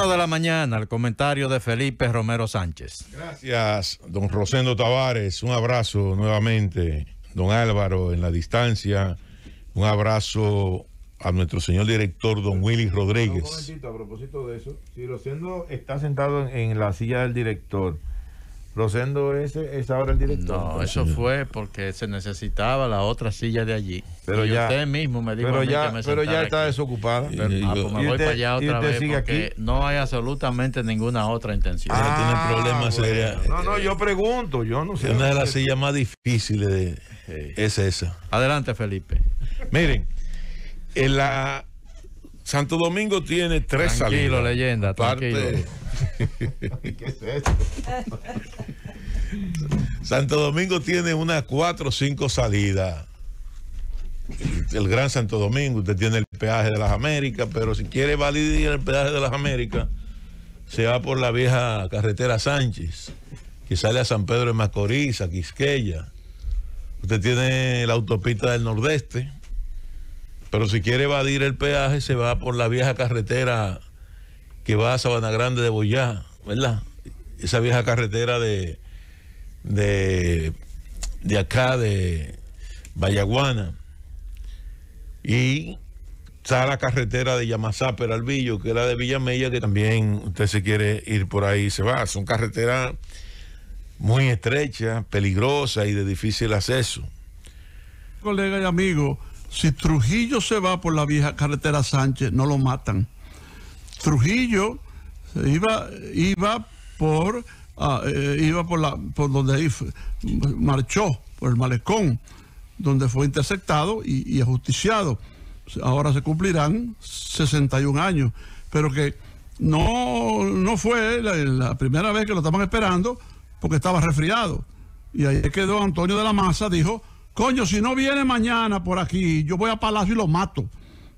de la mañana, el comentario de Felipe Romero Sánchez. Gracias, don Rosendo Tavares. Un abrazo nuevamente, don Álvaro, en la distancia. Un abrazo a nuestro señor director, don Willy Rodríguez. Un momentito, a propósito de eso, si Rosendo está sentado en la silla del director Rosendo ese es ahora el director. No, pues eso fue porque se necesitaba la otra silla de allí. Pero ya, usted mismo me dijo pero ya, pero ya está desocupada. Ah, pues me voy para allá otra vez porque no hay absolutamente ninguna otra intención. Ah, eh, No, no, yo pregunto, yo no sé. Una de las sillas más difíciles de, es esa. Adelante, Felipe. Miren, en la Santo Domingo tiene tres tranquilo, salidas. Leyenda, tranquilo, leyenda, tranquilo ¿Qué es esto? Santo Domingo tiene unas cuatro o cinco salidas. El Gran Santo Domingo, usted tiene el peaje de las Américas, pero si quiere validar el peaje de las Américas, se va por la vieja carretera Sánchez, que sale a San Pedro de Macorís, a Quisqueya. Usted tiene la autopista del Nordeste, pero si quiere evadir el peaje, se va por la vieja carretera que va a Sabana Grande de Boyá, ¿verdad? Esa vieja carretera de, de, acá, de Vallaguana. Y está la carretera de Yamasá Peralvillo, que era de Villamella, que también usted se quiere ir por ahí se va. Son carreteras muy estrechas, peligrosas y de difícil acceso. Colega y amigo, si Trujillo se va por la vieja carretera Sánchez, no lo matan. Trujillo iba, iba por ah, eh, iba por la por donde ahí marchó, por el malecón, donde fue interceptado y, ajusticiado. Ahora se cumplirán 61 años, pero que no, fue la, primera vez que lo estaban esperando porque estaba resfriado. Y ahí quedó Antonio de la Maza, dijo, coño, si no viene mañana por aquí, yo voy a Palacio y lo mato,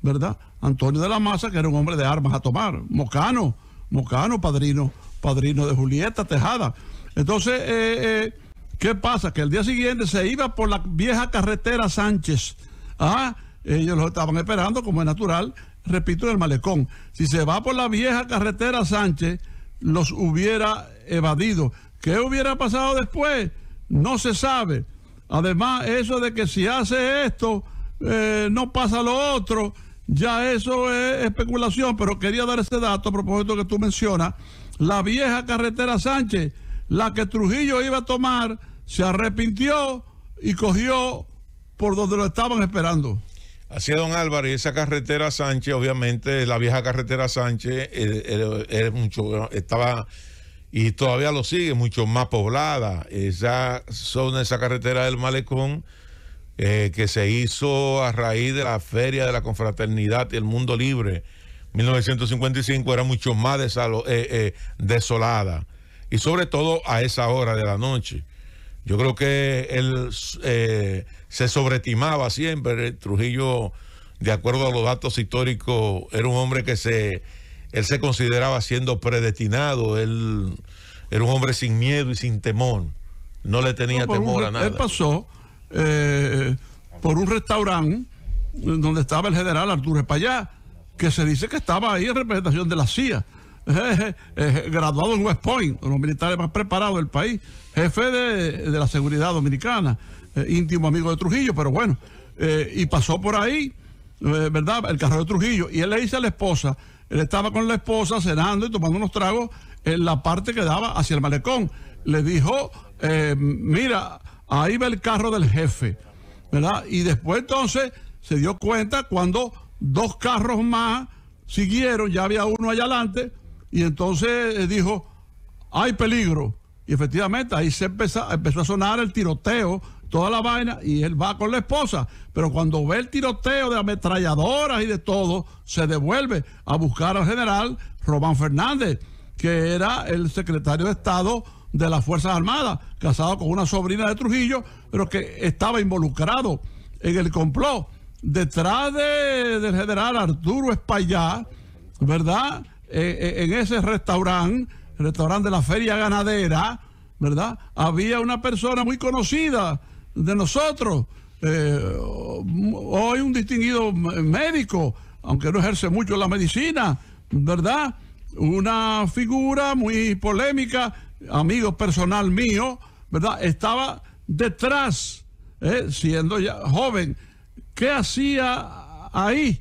¿verdad? Antonio de la Maza, que era un hombre de armas a tomar. Mocano, Mocano, padrino, padrino de Julieta Tejada. Entonces, eh, eh, ¿qué pasa? Que el día siguiente se iba por la vieja carretera Sánchez. Ah, ellos lo estaban esperando, como es natural, repito, en el malecón. Si se va por la vieja carretera Sánchez, los hubiera evadido. ¿Qué hubiera pasado después? No se sabe. Además, eso de que si hace esto, eh, no pasa lo otro ya eso es especulación, pero quería dar ese dato a propósito que tú mencionas. La vieja carretera Sánchez, la que Trujillo iba a tomar, se arrepintió y cogió por donde lo estaban esperando. Así es, don Álvaro, y esa carretera Sánchez, obviamente, la vieja carretera Sánchez eh, eh, eh, es mucho, estaba y todavía lo sigue, mucho más poblada. Esa zona, esa carretera del Malecón eh, que se hizo a raíz de la Feria de la Confraternidad y el Mundo Libre, 1955, era mucho más eh, eh, desolada. Y sobre todo a esa hora de la noche. Yo creo que él se sobreestimaba siempre. Trujillo, de acuerdo a los datos históricos, era un hombre que se, él se consideraba siendo predestinado. Él era un hombre sin miedo y sin temor. No le tenía temor a nada. pasó eh, por un restaurante donde estaba el general Arturo Payá, que se dice que estaba ahí en representación de la CIA. graduado en West Point, uno de los militares más preparados del país, jefe de, la seguridad dominicana, eh, íntimo amigo de Trujillo, pero bueno, eh, y pasó por ahí, ¿verdad? El carro de Trujillo, y él le dice a la esposa, él estaba con la esposa cenando y tomando unos tragos en la parte que daba hacia el malecón. Le dijo, mira, Ahí va el carro del jefe, ¿verdad? Y después entonces se dio cuenta cuando dos carros más siguieron, ya había uno allá adelante, y entonces eh, dijo, hay peligro. Y efectivamente ahí se empezó, empezó a sonar el tiroteo, toda la vaina, y él va con la esposa. Pero cuando ve el tiroteo de ametralladoras y de todo, se devuelve a buscar al general Román Fernández, que era el secretario de Estado de las Fuerzas Armadas, casado con una sobrina de Trujillo, pero que estaba involucrado en el complot detrás del general Arturo Espaillá, ¿verdad? Eh, eh, en ese restaurante, restaurante de la Feria Ganadera, ¿verdad? Había una persona muy conocida de nosotros, eh, hoy un distinguido médico, aunque no ejerce mucho la medicina, ¿verdad? Una figura muy polémica amigo personal mío, ¿verdad? Estaba detrás, ¿eh? siendo ya joven. ¿Qué hacía ahí?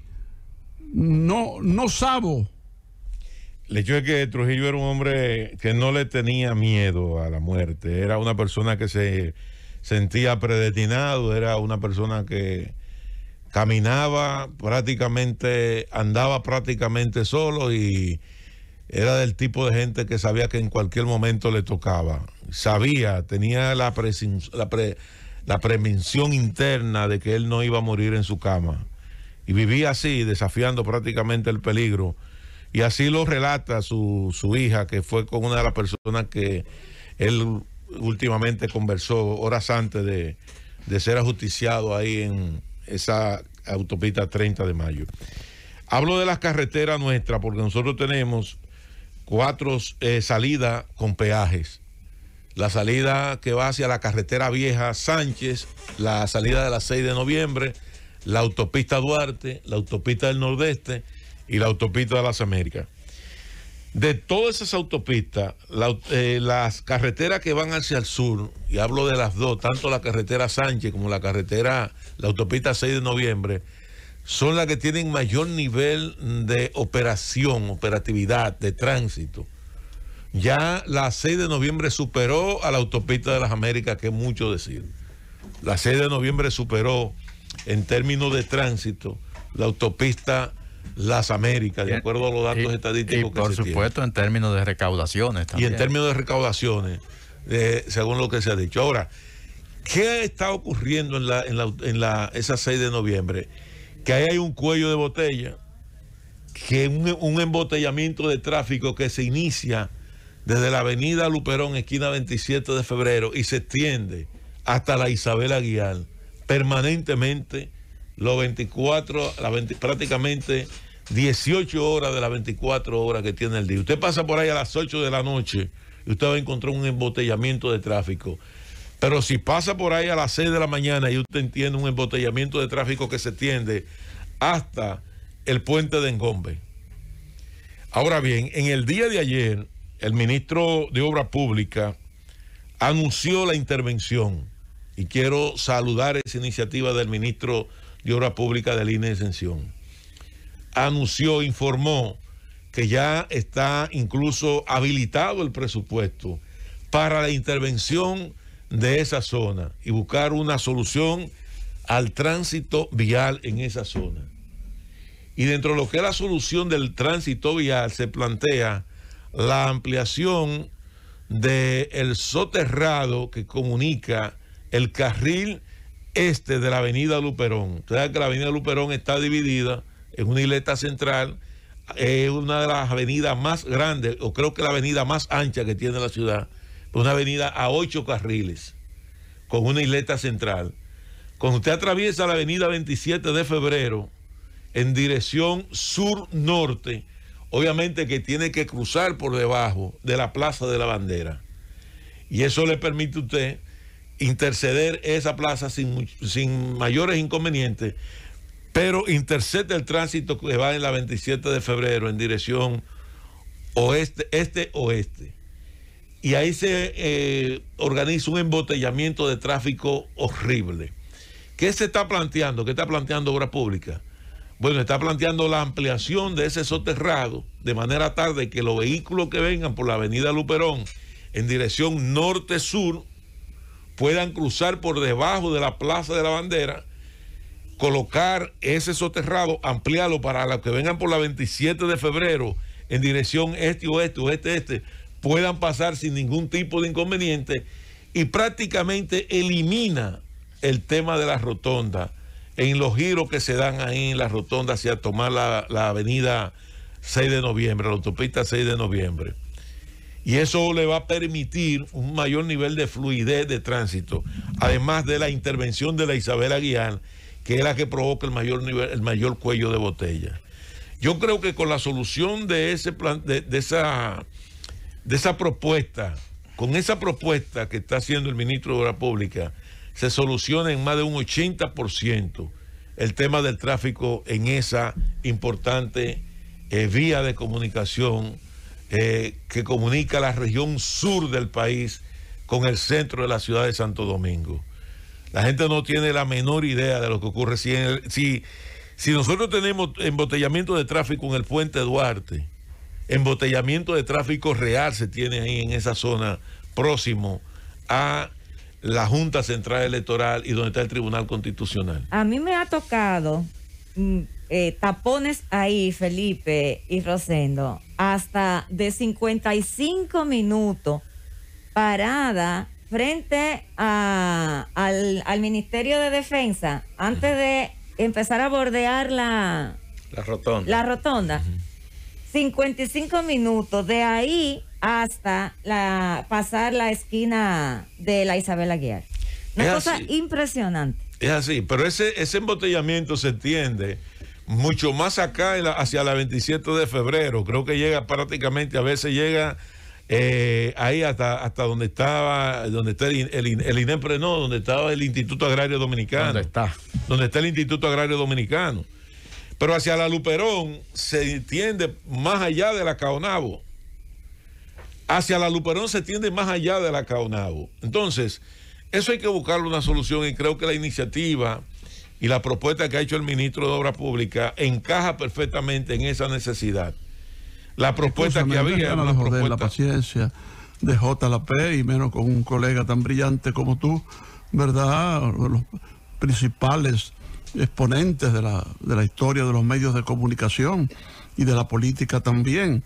No, no sabo. El hecho es que Trujillo era un hombre que no le tenía miedo a la muerte, era una persona que se sentía predestinado, era una persona que caminaba prácticamente, andaba prácticamente solo y era del tipo de gente que sabía que en cualquier momento le tocaba. Sabía, tenía la, la prevención interna de que él no iba a morir en su cama. Y vivía así, desafiando prácticamente el peligro. Y así lo relata su, hija, que fue con una de las personas que él últimamente conversó horas antes de, de ser ajusticiado ahí en esa autopista 30 de mayo. Hablo de las carreteras nuestras porque nosotros tenemos cuatro eh, salidas con peajes. La salida que va hacia la carretera vieja Sánchez, la salida de la 6 de noviembre, la autopista Duarte, la autopista del Nordeste y la autopista de las Américas. De todas esas autopistas, eh, las carreteras que van hacia el sur, y hablo de las dos, tanto la carretera Sánchez como la carretera, la autopista 6 de noviembre, son las que tienen mayor nivel de operación, operatividad, de tránsito. Ya la 6 de noviembre superó a la autopista de las Américas, que es mucho decir. La 6 de noviembre superó en términos de tránsito la autopista Las Américas, de acuerdo a los datos estadísticos y Por supuesto, en términos de recaudaciones también. Y en términos de recaudaciones, eh, según lo que se ha dicho. Ahora, ¿qué está ocurriendo en, la, en, la, esa 6 de noviembre? que ahí hay un cuello de botella, que un, un embotellamiento de tráfico que se inicia desde la avenida Luperón, esquina 27 de febrero, y se extiende hasta la Isabel Aguilar, permanentemente, los 24, prácticamente 18 horas de las 24 horas que tiene el día. Usted pasa por ahí a las 8 de la noche y usted va a encontrar un embotellamiento de tráfico. Pero si pasa por ahí a las 6 de la mañana y usted entiende un embotellamiento de tráfico que se tiende hasta el puente de Engombe. Ahora bien, en el día de ayer, el ministro de Obras Públicas anunció la intervención y quiero saludar esa iniciativa del ministro de Obras Públicas de línea de Ascensión. Anunció, informó que ya está incluso habilitado el presupuesto para la intervención de esa zona y buscar una solución al tránsito vial en esa zona. Y dentro de lo que es la solución del tránsito vial se plantea la ampliación del el soterrado que comunica el carril este de la avenida Luperón. sea que la avenida Luperón está dividida en una isleta central, es una de las avenidas más grandes, o creo que la avenida más ancha que tiene la ciudad una avenida a ocho carriles, con una isleta central. Cuando usted atraviesa la avenida 27 de febrero en dirección sur-norte, obviamente que tiene que cruzar por debajo de la Plaza de la Bandera. Y eso le permite a usted interceder esa plaza sin, mayores inconvenientes, pero intercede el tránsito que va en la 27 de febrero en dirección oeste, este-oeste y ahí se eh, organiza un embotellamiento de tráfico horrible. ¿Qué se está planteando? ¿Qué está planteando Obra Pública? Bueno, está planteando la ampliación de ese soterrado de manera de que los vehículos que vengan por la avenida Luperón en dirección norte-sur puedan cruzar por debajo de la Plaza de la Bandera, colocar ese soterrado, ampliarlo para los que vengan por la 27 de febrero en dirección este-oeste, este oeste oeste este puedan pasar sin ningún tipo de inconveniente y prácticamente elimina el tema de la rotonda en los giros que se dan ahí en la rotonda hacia tomar la, avenida 6 de noviembre, la autopista 6 de noviembre. Y eso le va a permitir un mayor nivel de fluidez de tránsito, además de la intervención de la Isabela Aguilar, que es la que provoca el mayor, nivel, el mayor cuello de botella. Yo creo que con la solución de, ese plan, de esa de esa propuesta, con esa propuesta que está haciendo el ministro de Obras Públicas, se soluciona en más de un 80% el tema del tráfico en esa importante eh, vía de comunicación eh, que comunica la región sur del país con el centro de la ciudad de Santo Domingo. La gente no tiene la menor idea de lo que ocurre. Si, si nosotros tenemos embotellamiento de tráfico en el puente Duarte, embotellamiento de tráfico real se tiene ahí en esa zona próximo a la Junta Central Electoral y donde está el Tribunal Constitucional. A mí me ha tocado mm, eh, tapones ahí, Felipe y Rosendo, hasta de 55 minutos parada frente al, Ministerio de Defensa antes de empezar a bordear la, rotonda. La rotonda. 55 minutos, de ahí hasta la, pasar la esquina de la Isabel Aguiar. Una cosa impresionante. Es así, pero ese, ese embotellamiento se entiende mucho más acá hacia la 27 de febrero. Creo que llega prácticamente, a veces llega eh, ahí hasta, hasta donde estaba, donde está el, el, el e no, donde estaba el Instituto Agrario Dominicano. ¿Dónde está? Donde está el Instituto Agrario Dominicano. Pero hacia la Luperón se tiende más allá de la Caonabo. Hacia la Luperón se tiende más allá de la Caonabo. Entonces, eso hay que buscarle una solución y creo que la iniciativa y la propuesta que ha hecho el ministro de Obras Públicas encaja perfectamente en esa necesidad. La propuesta que había la paciencia de J. La y menos con un colega tan brillante como tú, ¿verdad? Los principales exponentes de la, de la historia de los medios de comunicación y de la política también.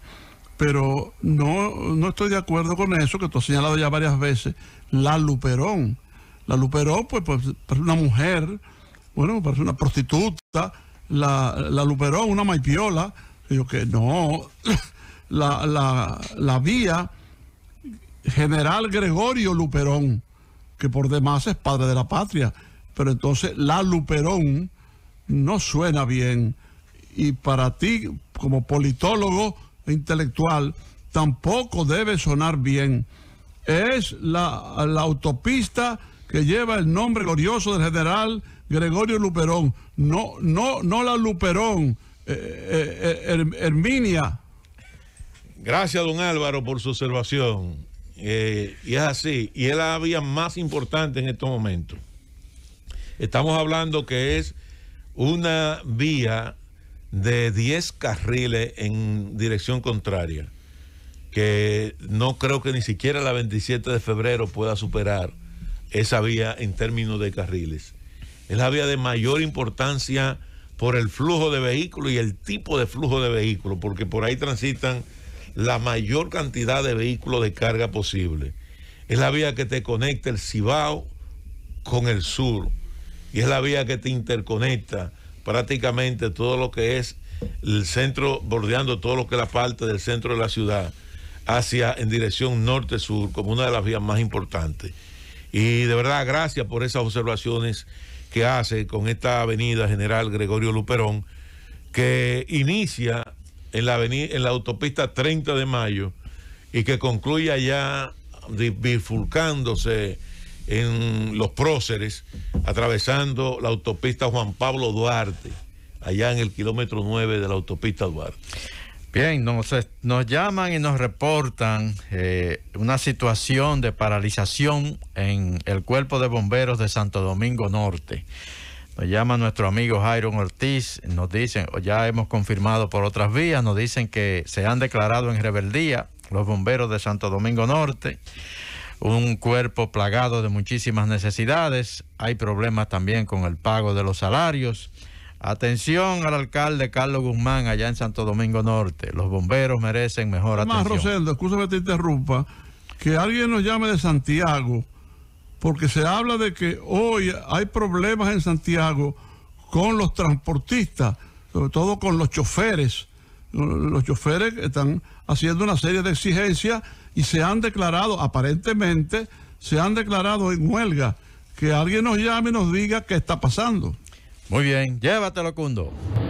Pero no, no estoy de acuerdo con eso, que tú has señalado ya varias veces, la Luperón. La Luperón, pues, pues una mujer, bueno, parece una prostituta, la, Luperón, una maipiola. yo que no, la, la vía general Gregorio Luperón, que por demás es padre de la patria pero entonces la Luperón no suena bien. Y para ti, como politólogo e intelectual, tampoco debe sonar bien. Es la, autopista que lleva el nombre glorioso del general Gregorio Luperón. No, no, no la Luperón, eh, eh, eh, Herminia. Gracias, don Álvaro, por su observación. y es así. Y es la vía más importante en estos momentos. Estamos hablando que es una vía de 10 carriles en dirección contraria, que no creo que ni siquiera la 27 de febrero pueda superar esa vía en términos de carriles. Es la vía de mayor importancia por el flujo de vehículos y el tipo de flujo de vehículos, porque por ahí transitan la mayor cantidad de vehículos de carga posible. Es la vía que te conecta el Cibao con el sur y es la vía que te interconecta prácticamente todo lo que es el centro, bordeando todo lo que es la parte del centro de la ciudad, hacia en dirección norte-sur, como una de las vías más importantes. Y de verdad, gracias por esas observaciones que hace con esta avenida General Gregorio Luperón, que inicia en la, en la autopista 30 de mayo y que concluye allá bifurcándose en los próceres, atravesando la autopista Juan Pablo Duarte, allá en el kilómetro 9 de la autopista Duarte. Bien, nos, nos llaman y nos reportan eh, una situación de paralización en el cuerpo de bomberos de Santo Domingo Norte. Nos llama nuestro amigo Jairon Ortiz, nos dicen, ya hemos confirmado por otras vías, nos dicen que se han declarado en rebeldía los bomberos de Santo Domingo Norte un cuerpo plagado de muchísimas necesidades, hay problemas también con el pago de los salarios. Atención al alcalde Carlos Guzmán allá en Santo Domingo Norte. Los bomberos merecen mejor atención. Roseldo, excusa que te interrumpa, que alguien nos llame de Santiago, porque se habla de que hoy hay problemas en Santiago con los transportistas, sobre todo con los choferes los choferes están haciendo una serie de exigencias y se han declarado, aparentemente, se han declarado en huelga. Que alguien nos llame y nos diga qué está pasando. Muy bien, llévatelo, Cundo.